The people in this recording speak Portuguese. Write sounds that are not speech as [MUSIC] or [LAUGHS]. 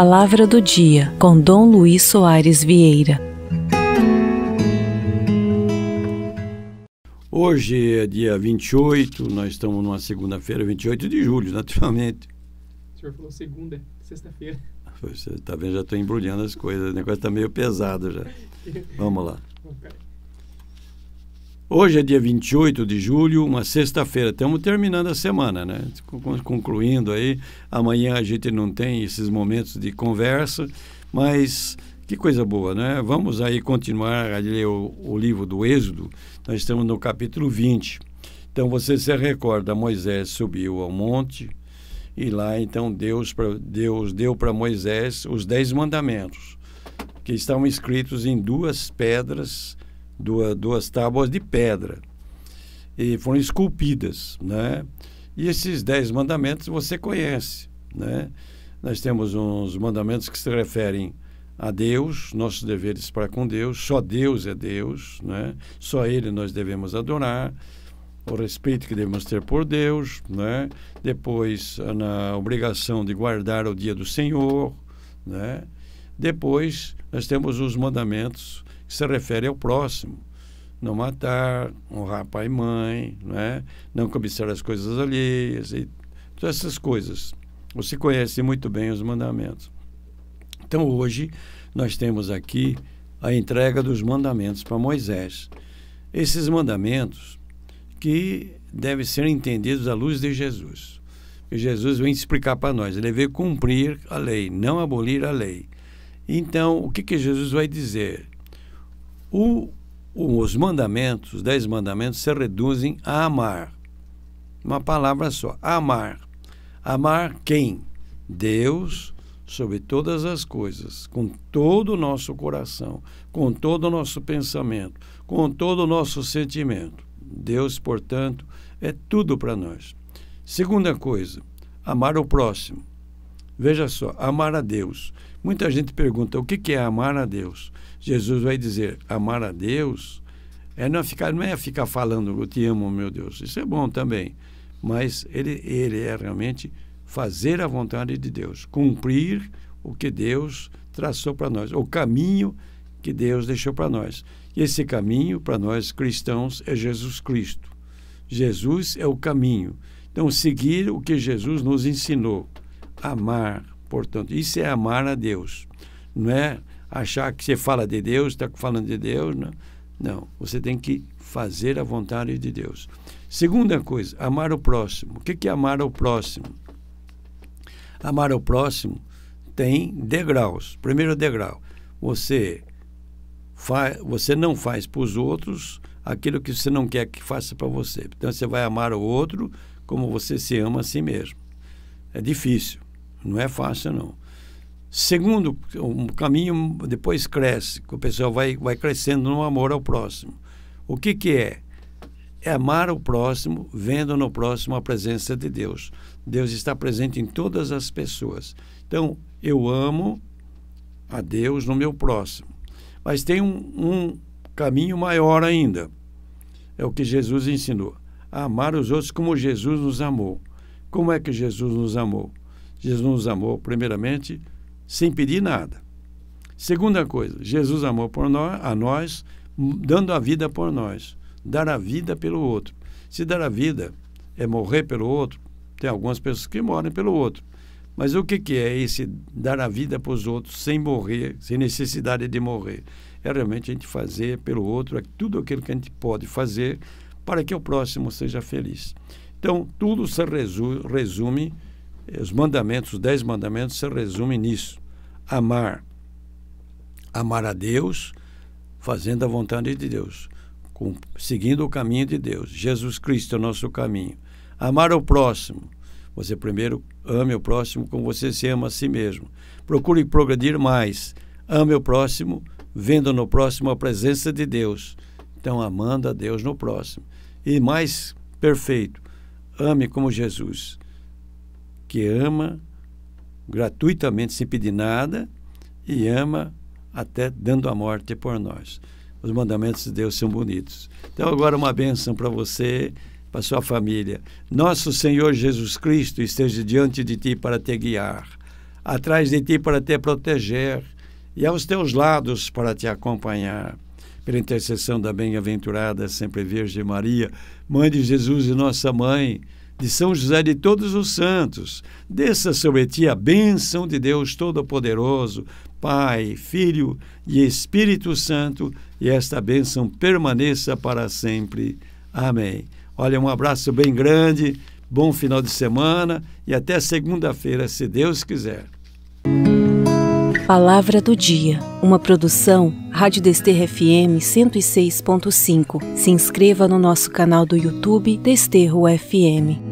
Palavra do Dia, com Dom Luiz Soares Vieira. Hoje é dia 28, nós estamos numa segunda-feira, 28 de julho, naturalmente. O senhor falou segunda, sexta-feira. Você é, tá vendo, já estou embrulhando as coisas, o negócio está meio pesado já. [LAUGHS] Vamos lá. Okay. Hoje é dia 28 de julho, uma sexta-feira. Estamos terminando a semana, né? Concluindo aí. Amanhã a gente não tem esses momentos de conversa, mas que coisa boa, né? Vamos aí continuar a ler o, o livro do Êxodo. Nós estamos no capítulo 20. Então você se recorda, Moisés subiu ao monte e lá então Deus, pra, Deus deu para Moisés os dez mandamentos que estavam escritos em duas pedras duas, duas tábuas de pedra e foram esculpidas, né? E esses dez mandamentos você conhece, né? Nós temos uns mandamentos que se referem a Deus, nossos deveres para com Deus, só Deus é Deus, né? Só Ele nós devemos adorar, o respeito que devemos ter por Deus, né? Depois na obrigação de guardar o dia do Senhor, né? Depois, nós temos os mandamentos que se referem ao próximo. Não matar, honrar pai e mãe, né? não cobiçar as coisas alheias, e todas essas coisas. Você conhece muito bem os mandamentos. Então, hoje, nós temos aqui a entrega dos mandamentos para Moisés. Esses mandamentos que devem ser entendidos à luz de Jesus. E Jesus vem explicar para nós, ele veio cumprir a lei, não abolir a lei. Então, o que, que Jesus vai dizer? O, os mandamentos, os dez mandamentos, se reduzem a amar. Uma palavra só: amar. Amar quem? Deus sobre todas as coisas, com todo o nosso coração, com todo o nosso pensamento, com todo o nosso sentimento. Deus, portanto, é tudo para nós. Segunda coisa, amar o próximo. Veja só, amar a Deus. Muita gente pergunta o que, é amar a Deus. Jesus vai dizer: amar a Deus é não, ficar, não é ficar falando eu te amo, meu Deus. Isso é bom também. Mas ele, ele é realmente fazer a vontade de Deus, cumprir o que Deus traçou para nós, o caminho que Deus deixou para nós. E esse caminho para nós cristãos é Jesus Cristo. Jesus é o caminho. Então, seguir o que Jesus nos ensinou amar, portanto, isso é amar a Deus. Não é achar que você fala de Deus, está falando de Deus, não. Não, você tem que fazer a vontade de Deus. Segunda coisa, amar o próximo. O que é amar o próximo? Amar o próximo tem degraus. Primeiro degrau, você faz, você não faz para os outros aquilo que você não quer que faça para você. Então você vai amar o outro como você se ama a si mesmo. É difícil. Não é fácil, não. Segundo, um caminho depois cresce, o pessoal vai, vai crescendo no amor ao próximo. O que, que é? É amar o próximo, vendo no próximo a presença de Deus. Deus está presente em todas as pessoas. Então, eu amo a Deus no meu próximo. Mas tem um, um caminho maior ainda. É o que Jesus ensinou: amar os outros como Jesus nos amou. Como é que Jesus nos amou? Jesus nos amou, primeiramente, sem pedir nada. Segunda coisa, Jesus amou por nós, a nós, dando a vida por nós, dar a vida pelo outro. Se dar a vida é morrer pelo outro, tem algumas pessoas que morrem pelo outro. Mas o que, que é esse dar a vida para os outros sem morrer, sem necessidade de morrer? É realmente a gente fazer pelo outro é tudo aquilo que a gente pode fazer para que o próximo seja feliz. Então, tudo se resume os mandamentos, os dez mandamentos se resumem nisso. Amar. Amar a Deus, fazendo a vontade de Deus, com, seguindo o caminho de Deus. Jesus Cristo é o nosso caminho. Amar o próximo. Você primeiro ame o próximo como você se ama a si mesmo. Procure progredir mais. Ame o próximo, vendo no próximo a presença de Deus. Então, amando a Deus no próximo. E mais perfeito, ame como Jesus que ama gratuitamente, sem pedir nada, e ama até dando a morte por nós. Os mandamentos de Deus são bonitos. Então, agora, uma bênção para você, para sua família. Nosso Senhor Jesus Cristo esteja diante de ti para te guiar, atrás de ti para te proteger e aos teus lados para te acompanhar. Pela intercessão da bem-aventurada sempre Virgem Maria, Mãe de Jesus e nossa mãe de São José de todos os santos, desça sobre ti a bênção de Deus Todo-Poderoso, Pai, Filho e Espírito Santo, e esta bênção permaneça para sempre. Amém. Olha, um abraço bem grande, bom final de semana e até segunda-feira, se Deus quiser. Palavra do Dia, uma produção Rádio Desterro FM 106.5. Se inscreva no nosso canal do YouTube Desterro FM.